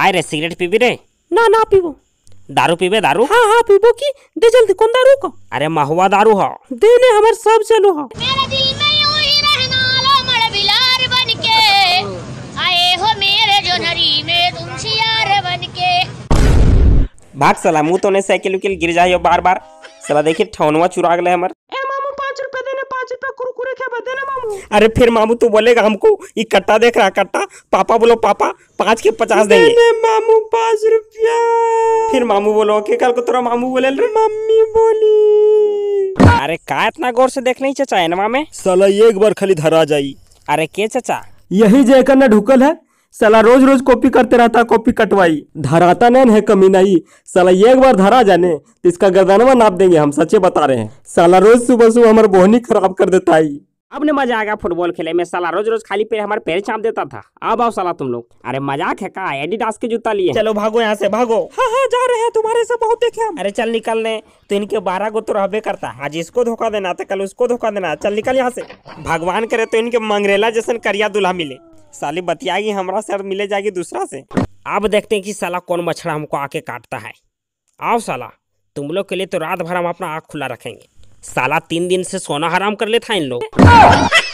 आए रे cigarette PB रे ना ना पीबो दारू पीबे दारू हां हां पीबो की दे जल्दी कौन दारू को अरे महुआ दारू हो देने हमर सब चलो हो मेरे दिल में यूं ही रहना लो बिलार बनके आए हो मेरे जो नरी में तुम सियार बनके भाग सला मु तो ने साइकिल उकिल गिर जाइयो बार बार सला देखिए ठौनवा चुरा गले हमर कुरकुरे क्या बदल है मामू अरे फिर मामू तू बोलेगा हमको ये कट्टा देख रहा कट्टा पापा बोलो पापा पाँच के पचास देंगे दे मामू पाँच रुपया फिर मामू बोलो के कल को तेरा मामू बोले मम्मी बोली अरे का इतना गौर से देख नहीं है ना मामे सला एक बार खाली धरा जाई अरे के चचा यही जयकर एक ढुकल है सला रोज रोज कॉपी करते रहता कॉपी कटवाई धराता नहीं है कमी नहीं सला एक बार धरा जाने तो इसका गर्दनवा नाप देंगे हम सच्चे बता रहे हैं सला रोज सुबह सुबह हमारे बोहनी खराब कर देता है अब ने मजा आएगा फुटबॉल खेले में सला रोज रोज खाली पैर हमारे पैर चाप देता था अब आओ सला तुम लोग अरे मजाक है का एडिडास के जूता लिए चलो भागो यहाँ से भागो हाँ हाँ जा रहे हैं तुम्हारे से बहुत देखे हम अरे चल निकलने तो इनके बारह गो तो रहे करता आज इसको धोखा देना था तो कल उसको धोखा देना चल निकल यहाँ से भगवान करे तो इनके मंगरेला जैसे करिया दूल्हा मिले साली बतियागी हमारा सर मिले जाएगी दूसरा से अब देखते हैं कि साला कौन मछड़ा हमको आके काटता है आओ साला तुम लोग के लिए तो रात भर हम अपना आँख खुला रखेंगे साला तीन दिन से सोना हराम कर लेता इन लोग